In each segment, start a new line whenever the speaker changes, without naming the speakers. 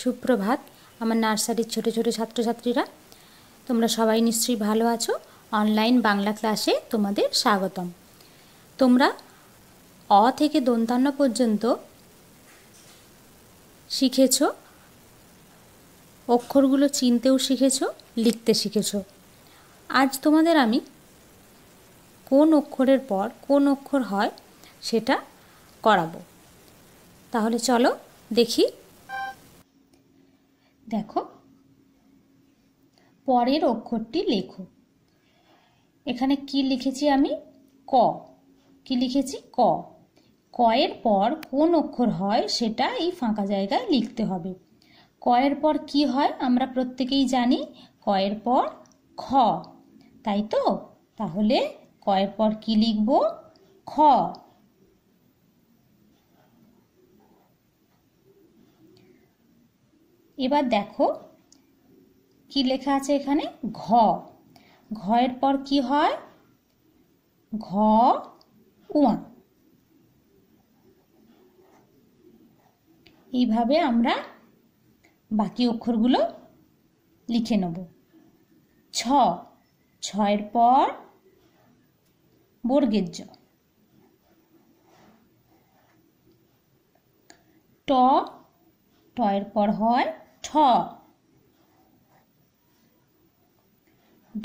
সুপ্রভাত আমার নার্সারির ছোট ছোট ছাত্রছাত্রীরা তোমরা সবাই নিশ্চয়ই ভালো আছো অনলাইন বাংলা ক্লাসে তোমাদের স্বাগতম তোমরা অ থেকে দন্তান্ন পর্যন্ত শিখেছ অক্ষরগুলো চিনতেও শিখেছ লিখতে শিখেছ আজ তোমাদের আমি কোন অক্ষরের পর কোন অক্ষর হয় সেটা করাবো তাহলে চলো দেখি দেখো পরের অক্ষরটি লেখো এখানে কি লিখেছি আমি ক কি লিখেছি ক কয়ের পর কোন অক্ষর হয় সেটা এই ফাঁকা জায়গায় লিখতে হবে কয়ের পর কি হয় আমরা প্রত্যেকেই জানি কয়ের পর খ তাই তো তাহলে কয়ের পর কি লিখব খ এবার দেখো কি লেখা আছে এখানে ঘ ঘয়ের পর কি হয় ঘ উয়া এইভাবে আমরা বাকি অক্ষরগুলো লিখে নেব ছ ছয়ের পর বর্গের জ ট টয়ের পর হয় ঠ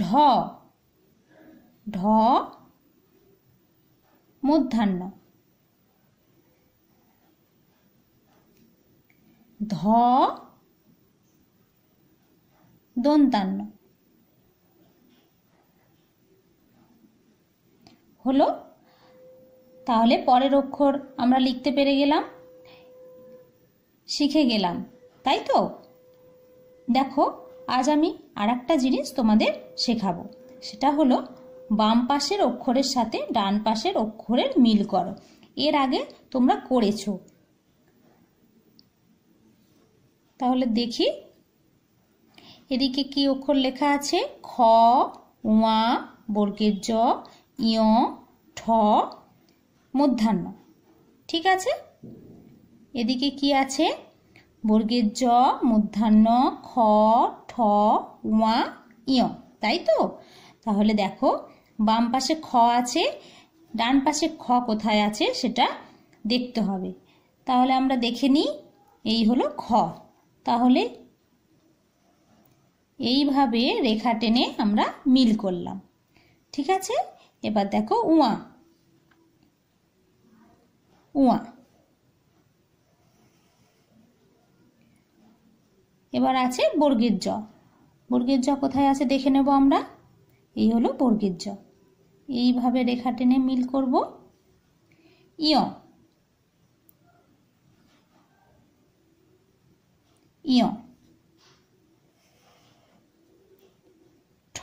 ঢ ঢ মধ্যাহ্ন ধ দন্তান্ন হলো তাহলে পরের অক্ষর আমরা লিখতে পেরে গেলাম শিখে গেলাম তাই তো দেখো আজ আমি আর একটা জিনিস তোমাদের শেখাবো সেটা হলো বাম পাশের অক্ষরের সাথে ডান পাশের অক্ষরের মিল করো এর আগে তোমরা করেছো তাহলে দেখি এদিকে কি অক্ষর লেখা আছে খ ওয়া বর্গের জ ঠ মধ্যাহ্ন ঠিক আছে এদিকে কি আছে বর্গের জ মধ্যাহ্ন খ ঠ উয়া ইয় তাই তো তাহলে দেখো বাম পাশে খ আছে ডান পাশে খ কোথায় আছে সেটা দেখতে হবে তাহলে আমরা দেখে নিই এই হলো খ তাহলে এইভাবে রেখা টেনে আমরা মিল করলাম ঠিক আছে এবার দেখো উয়া উয়া এবার আছে বর্গীর জ বর্গীর জ কোথায় আছে দেখে নেব আমরা এই হলো বর্গীর জ এইভাবে রেখা টেনে মিল করব ইয় ইয় ঠ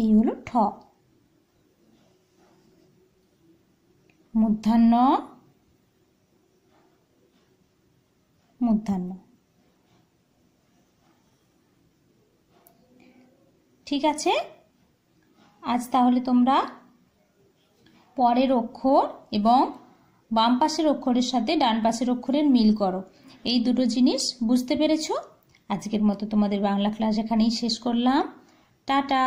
এই হলো ঠ মধ্যাহ্ন মধ্যাহ্ন ঠিক আছে আজ তাহলে তোমরা পরের অক্ষর এবং বাম পাশের অক্ষরের সাথে ডান পাশের অক্ষরের মিল করো এই দুটো জিনিস বুঝতে পেরেছ আজকের মতো তোমাদের বাংলা ক্লাস এখানেই শেষ করলাম টাটা